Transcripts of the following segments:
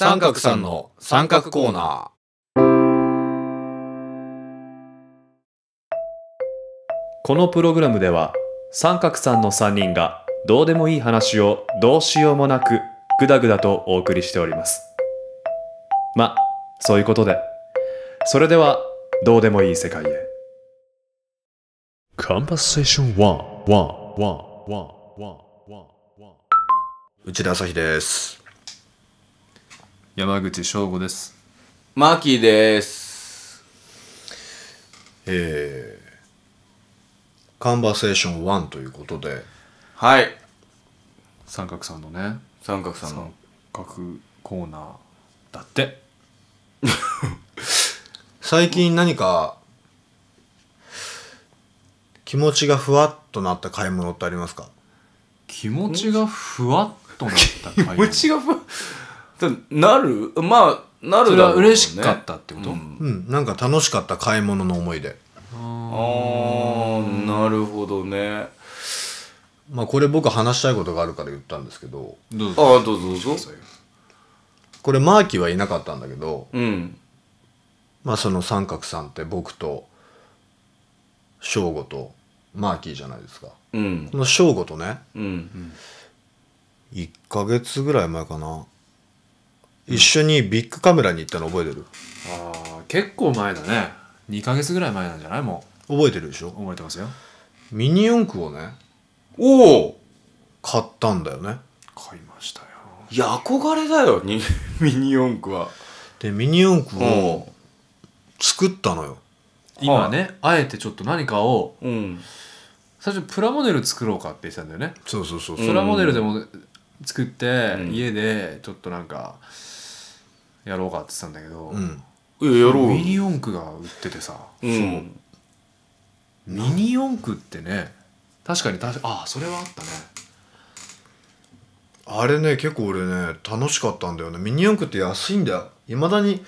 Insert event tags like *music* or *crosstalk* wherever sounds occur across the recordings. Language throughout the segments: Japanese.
三角さんの三角コーナーこのプログラムでは三角さんの3人がどうでもいい話をどうしようもなくグダグダとお送りしておりますまそういうことでそれではどうでもいい世界へ c ン n v セーション1、o n 1 1 1 1 1 1内田朝日です山口翔吾ですマーキーですえー、カンバセーション1ということではい三角さんのね三角さんの三角コーナーだって *laughs* 最近何か気持ちがふわっとなった買い物ってありますか気持ちがふわっとなった買い物 *laughs* 気持ちがふわなるまあなるだろう、ね、嬉しかったってこと、うん、うん、なんか楽しかった買い物の思い出ああなるほどねまあこれ僕話したいことがあるから言ったんですけどああどうぞどうぞこれマーキーはいなかったんだけど、うん、まあその三角さんって僕と翔吾とマーキーじゃないですか、うん、その翔吾とね、うん、1か月ぐらい前かな一緒にビッグカメラに行ったの覚えてるああ結構前だね2か月ぐらい前なんじゃないもう覚えてるでしょ覚えてますよミニ四駆をねおお買ったんだよね買いましたよいや憧れだよ *laughs* ミニ四駆はでミニ四駆を作ったのよ今ね、はあ、あえてちょっと何かを、うん、最初プラモデル作ろうかって言ってたんだよねそうそうそうプラモデルでも作って、うん、家でちょっとなんか、うんやろうかって言ってたんだけど、うんやろうミニ四駆が売っててさ、うんミニ四駆ってね確かにたかあそれはあったねあれね結構俺ね楽しかったんだよねミニ四駆って安いんだよいまだに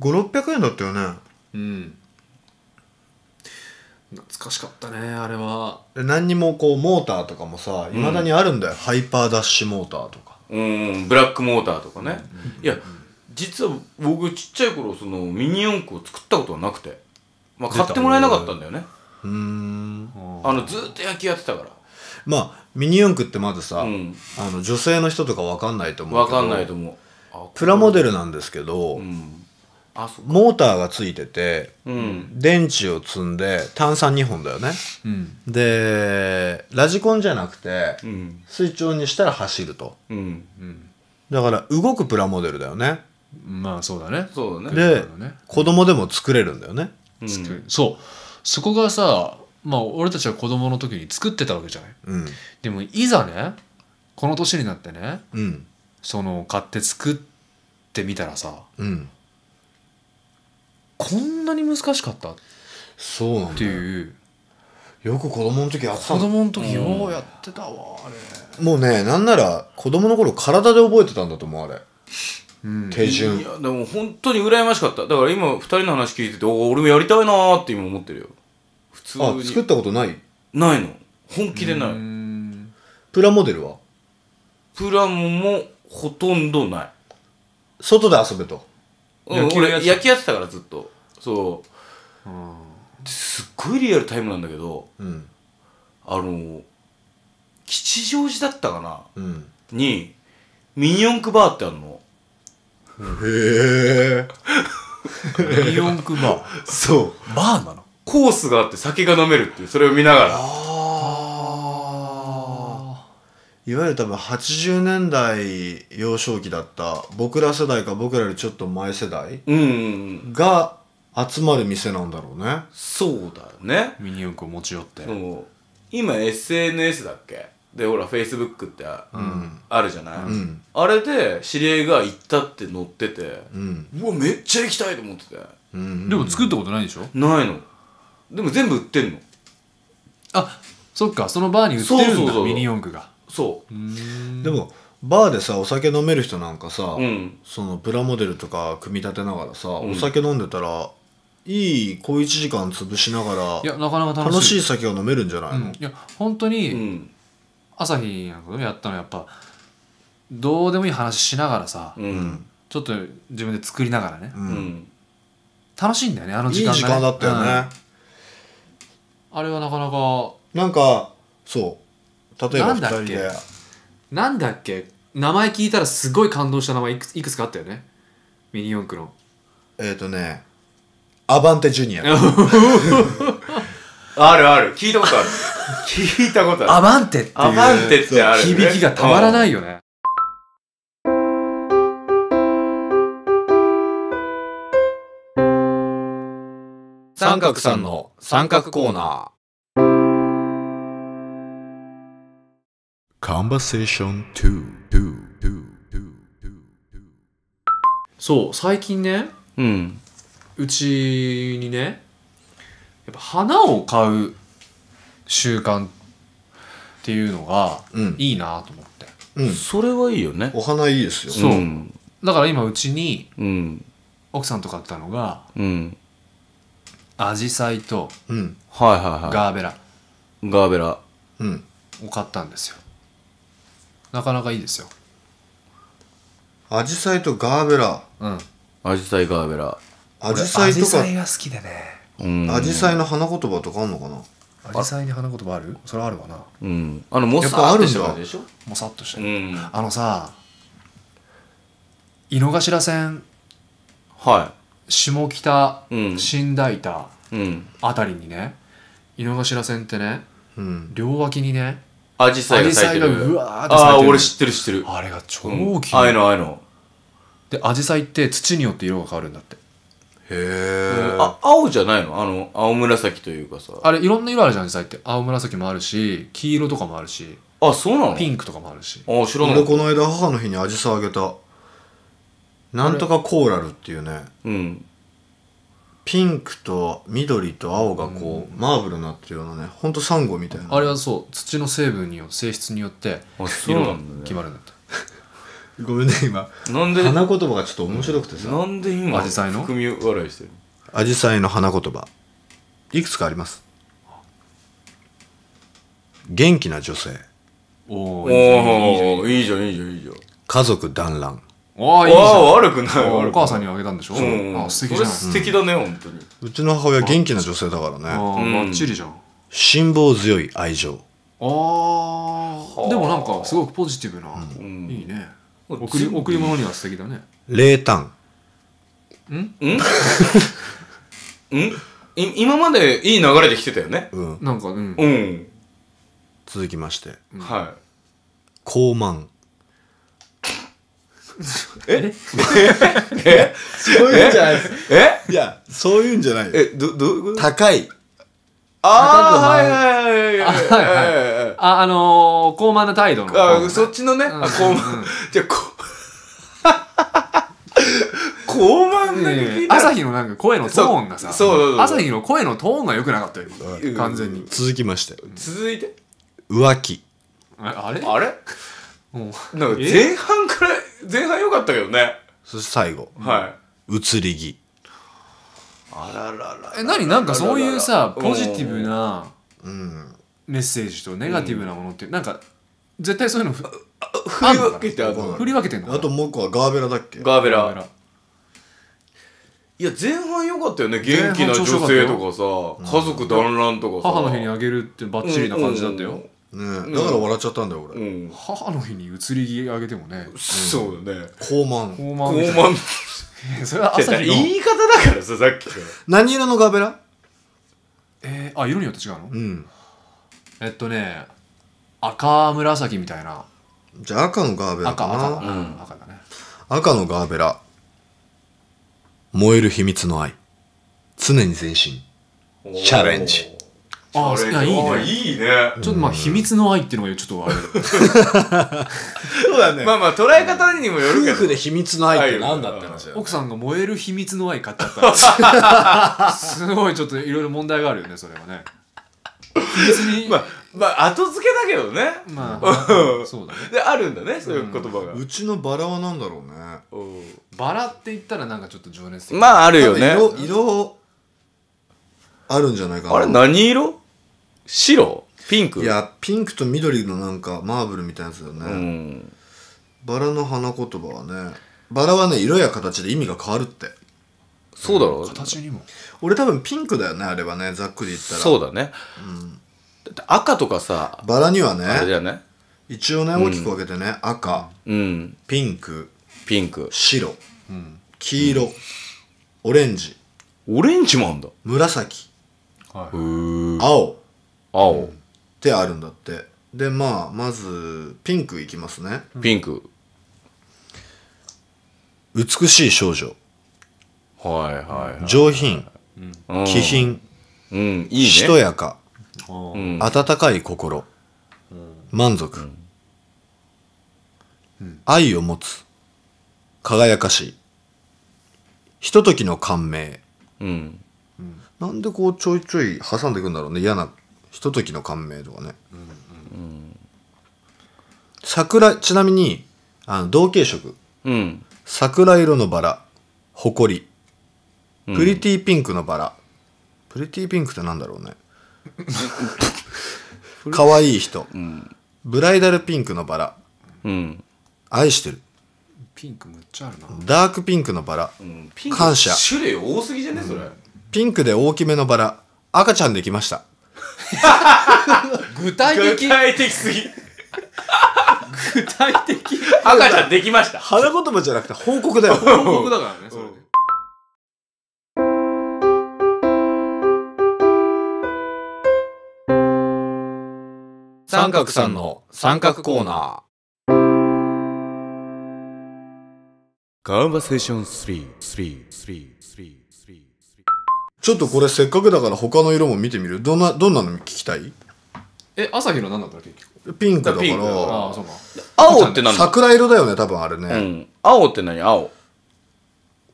5600円だったよねうん懐かしかったねあれは何にもこうモーターとかもさいまだにあるんだよ、ハイパーダッシュモーターとかうんブラックモーターとかね、いや実は僕ちっちゃい頃そのミニ四駆を作ったことはなくて、まあ、買ってもらえなかったんだよねうんあのずっと野球やってたからまあミニ四駆ってまずさ、うん、あの女性の人とか分かんないと思うけど分かんないと思うプラモデルなんですけど、うん、モーターがついてて、うん、電池を積んで炭酸2本だよね、でラジコンじゃなくて、水中にしたら走ると、だから動くプラモデルだよねまあそうだねそうだねで、ね、子供でも作れるんだよね、うん、そうそこがさまあ俺たちは子供の時に作ってたわけじゃない、うん、でもいざねこの年になってね、うん、その買って作ってみたらさ、うん、こんなに難しかったそうっていうよく子供の時やった子供の時ようやってたわ、あれもうねなんなら子供の頃体で覚えてたんだと思うあれ手順いやでも本当に羨ましかっただから今2人の話聞いてて俺もやりたいなって今思ってるよ普通にあ作ったことないないの本気でないプラモデルはプラモもほとんどない外で遊べと、うん、俺焼きやってたからずっとそうすっごいリアルタイムなんだけど、うん、あの吉祥寺だったかな、うん、にミニ四駆バーってあるのへえイオンクバーそうバーなのコースがあって酒が飲めるっていうそれを見ながらいわゆる多分80年代幼少期だった僕ら世代か僕らよりちょっと前世代が集まる店なんだろうね、そうだよねミニ四駆を持ち寄って今 SNS だっけでほらフェイスブックってあ,、るじゃない、あれで知り合いが行ったって載ってて、うん、うわめっちゃ行きたいと思ってて、でも作ったことないでしょないのでも全部売ってんのあそっかそのバーに売ってるんだミニ四駆がそうでもバーでさお酒飲める人なんかさ、うん、そのプラモデルとか組み立てながらさ、うん、お酒飲んでたらいい小1時間潰しながらいやなかなか楽しい酒が飲めるんじゃないの、うん、いや本当に、朝日やったのやっぱどうでもいい話しながらさ、うん、ちょっと自分で作りながらね、うん、楽しいんだよねあの時間、ね、いい時間だったよね、うん、あれはなかなかなんかそう例えば2人でなんだっけ名前聞いたらすごい感動した名前いくいくつかあったよねミニ四駆のえっ、ー、とねアバンテジュニア *laughs* あるある聞いたことある聞いたことある。アバンテってアバンテってある、ね、響きがたまらないよね。三角さんの三角コーナー。Conversation 2, 2, 2, 2そう最近ね、うん、うちにねやっぱ花を買う習慣っていうのがうんいいなと思って、うんそれはいいよねお花いいですよそううんだから今うちにうん奥さんと買ったのがうんアジサイとうんはいはいはガーベラガーベラうんを買ったんですよなかなかいいですよアジサイとガーベラうんアジサイガーベラアジサイとかが好きでねうんアジサイの花言葉とかあんのかなサイに花言葉あるそれはあるわなうんあのもさっとしたじでしょもさっとして、うんあのさ井の頭線はい下北うん新大田うんあたりにね井の頭線ってねうん両脇にねアジサイが咲いてがうるわーってるああ俺知ってる知ってるあれが超うんああいうのああいうのでアジサイって土によって色が変わるんだってえ、あ青じゃないのあの青紫というかさあれいろんな色あるじゃん実際って青紫もあるし黄色とかもあるしあそうなのピンクとかもあるしあ知らない俺この間母の日にアジサあげたなんとかコーラルっていうねうんピンクと緑と青がこう、マーブルになってるようなねほんとサンゴみたいなあれはそう土の成分によって性質によって色が決まるんだってごめんね今なんで花言葉がちょっと面白くてさなんで今紫陽花の含み笑いしてる紫陽花の花言葉いくつかあります元気な女性おおいいじゃんいいじゃんいいじゃん家族団らんああいいじゃん悪くないお母さんにあげたんでしょ、うん、あ素敵じゃな素敵だね、うん、本当にうちの母親元気な女性だからねバッチリじゃん辛抱強い愛情ああでもなんかすごくポジティブな、うん、いいね贈り贈り物には素敵だね冷淡うんうんんい今までいい流れで来てたよねうんなんかうん、うん続きましてはい高慢ええ *laughs* そういうんじゃないですえいやそういうんじゃないえどどういうこと高いああはいはいはいはいはいああのー、高慢な態度のあそっちのね、あ高慢じゃこ *laughs* 高慢な朝日のなんか声のトーンがさ朝日の声のトーンが良くなかったよ完全に続きましたよ続いて浮気あれあれなんか前半から前半良かったけどねそして最後はい移り気あらららえ何なんかそういうさポジティブなうんメッセージとネガティブなものって、なんか絶対そういうのふ振り分けてあるの振り分けてんのあともう一個はガーベラだっけガーベラいや前半良かったよね元気な女性とかさ家族団らんとかさ母の日にあげるってバッチリな感じだったよ、ね、だから笑っちゃったんだよ俺、母の日に移り気あげてもね、そうだね高慢高慢高慢 *laughs* それは朝日言い方だからさ *laughs* さっき何色のガーベラえー、あ色によって違うの、うんえっとね赤紫みたいなじゃあ赤のガーベラか赤な赤うん、赤だね赤のガーベラ燃える秘密の愛常に前進チャレンジあいやいいねいいねちょっとまあ秘密の愛っていうのがちょっとあれ *laughs* そうだねまあまあ捉え方にもよるけど夫婦で秘密の愛って何だった話奥さんが燃える秘密の愛買っちゃったら *laughs* すごいちょっといろいろ問題があるよねそれはね秘密に *laughs* まあまあ後付けだけどねまあそうだねであるんだねそういう言葉が、うちのバラは何だろうねバラって言ったらなんかちょっと情熱的まああるよね色色あるんじゃないかなあれ何色白ピンクいやピンクと緑のなんかマーブルみたいなやつだよね、うん、バラの花言葉はねバラはね色や形で意味が変わるってそうだろう、形にも俺多分ピンクだよねあれはねざっくり言ったらそうだね、うん、だって赤とかさバラにはねあれだね一応ね大きく分けてね、うん、赤、うん、ピンクピンク白、うん、黄色、うん、オレンジオレンジもあんだ紫、はい、青青ってあるんだってでまあまずピンクいきますねピンク美しい少女はいはい、はい、上品、うん、気品、うん、いいね、しとやか、うん、温かい心、うん、満足、うん、愛を持つ輝かしいひとときの感銘、うん、なんでこうちょいちょい挟んでいくんだろうね嫌なひとときの感銘とかね、桜ちなみにあの同系色、うん、桜色のバラ誇りプリティピンクのバラ、プリティピンクってなんだろうね *laughs* 可愛い人、うん、ブライダルピンクのバラ、うん、愛してるピンクむっちゃあるなダークピンクのバラ、うん、感謝種類多すぎじゃねそれ、ピンクで大きめのバラ赤ちゃんできました具体的具体的すぎ。具体的赤ちゃんできました。花言葉じゃなくて報告だよ。*laughs* 報告だからね、それ。三角さんの三角コーナー。カンバセーション3、3、3、3。ちょっとこれせっかくだから他の色も見てみるどんなどんなの聞きたいえ朝日の何だったっけピンクだからああそうか青って何桜色だよね多分あれね、うん、青って何青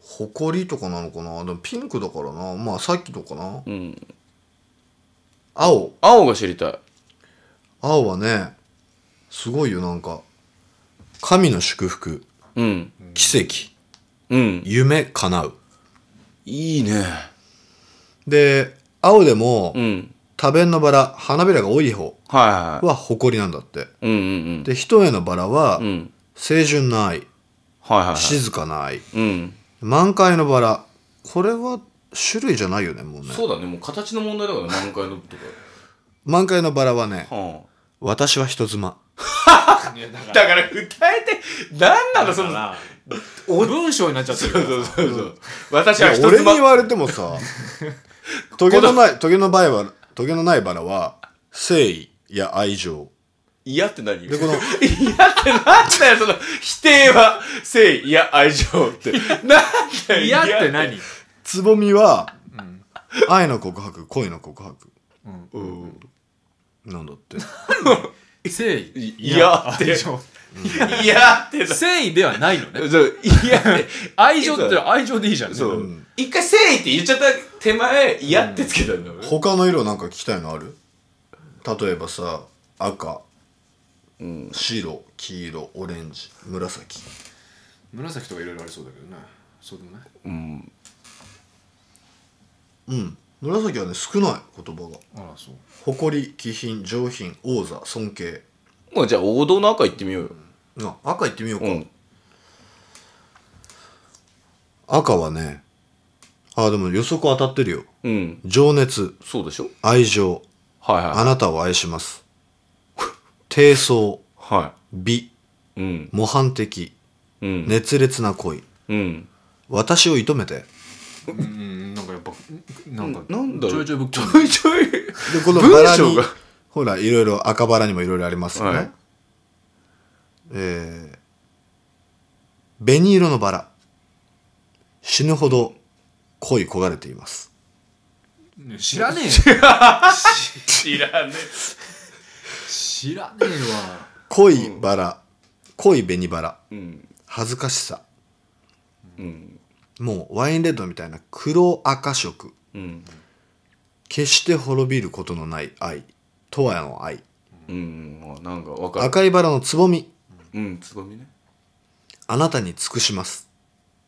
埃とかなのかなでもピンクだからなまあさっきのかな、うん、青青が知りたい青はねすごいよなんか神の祝福、うん、奇跡、うん、夢叶ういいねで青でも、うん多弁のバラ花びらが多い方は誇りなんだって、で一重のバラは、うん、清純な愛、はいはいはい、静かな愛、うん、満開のバラこれは種類じゃないよねもうねそうだねもう形の問題だから、満開のとか満開のバラはね、はあ、私は人妻 *laughs* だから歌えて何なのそのお文章になっちゃってるそうそうそうそう私は人妻俺に言われてもさ *laughs* *laughs* トゲのない、トゲのないバラ、トゲのないバラは、誠意や愛情。嫌って何で、この、嫌 *laughs* ってなんだよ、その、否定は、誠意、や、愛情って。なんだよ、嫌って何つぼみは、愛の告白、恋の告白。うん。うん、なんだって。*laughs* 誠意いやって。いって誠意ではないのね。いや愛情って愛情でいいじゃん。一回誠意って言っちゃった手前、いやってつけたの他の色なんか聞きたいのある例えばさ、赤、白、黄色、オレンジ、紫。紫とかいろいろありそうだけどね。そうでもないうん。うん。紫はね少ない言葉があらそう誇り気品上品王座尊敬まあじゃあ王道の赤いってみようよ赤いってみようか、うん赤はねあでも予測当たってるようん情熱そうでしょ愛情はいはいあなたを愛します。*laughs* 低層、は美、うん模範的、うん熱烈な恋。うん私を射止めて。うんなんかやっぱなんかなんだちょいちょいちょいちょいでこの文章がほらいろいろ赤バラにもいろいろありますよね、はい、えー、紅色のバラ死ぬほど恋焦がれています知らねえ *laughs* 知らねえ知らねえわ濃いバラ、うん、紅バラ、うん、恥ずかしさ、うん、もうワインレッドみたいな黒赤色、うん、決して滅びることのない愛とわの愛、うん、なんかか赤いバラのつぼみ、うん、つぼみねあなたに尽くします、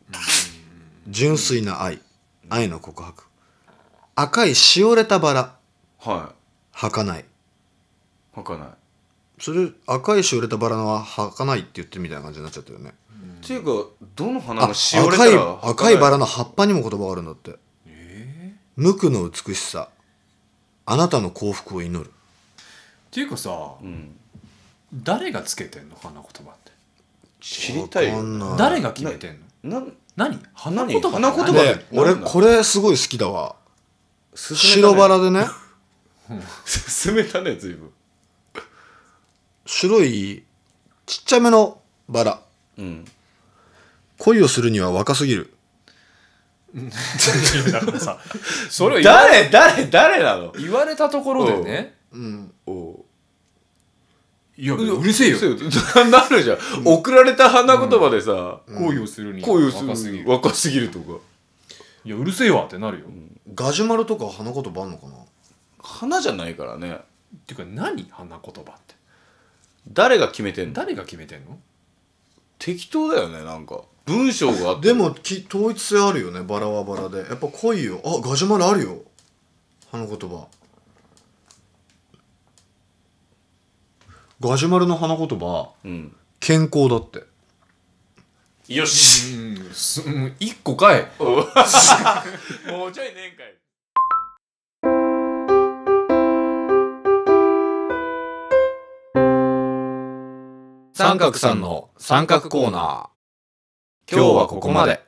うん、純粋な愛、愛の告白赤いしおれたバラはい儚い儚いそれ赤いしおれたバラのは儚いって言ってみたいな感じになっちゃったよねっていうかどの花もしおれたら赤い赤いバラの葉っぱにも言葉があるんだってええー、無垢の美しさあなたの幸福を祈るっていうかさ、うん、誰がつけてんの花言葉って知りたい誰が決めてんのな何花言葉花言葉で俺これすごい好きだわ、白バラでね進 *laughs* めたね随分白いちっちゃめのバラ、うん、恋をするには若すぎる。さ、*laughs* それ誰誰誰なの言われたところでね、うん。おいや、うるせえよ。*laughs* なるじゃん。送られた花言葉でさ、恋をするには若すぎる。若すぎるとか。いや、うるせえわってなるよ。ガジュマルとか花言葉あんのかな花じゃないからね。っていうか何花言葉って誰が決めてんの誰が決めてんの適当だよね、なんか。文章があってでもき統一性あるよねバラはバラでやっぱ濃いよあガジュマルあるよ花言葉ガジュマルの花言葉、うん、健康だってよし、うん、す個かいもうちょいねんかい三角さんの三角コーナー今日はここまで。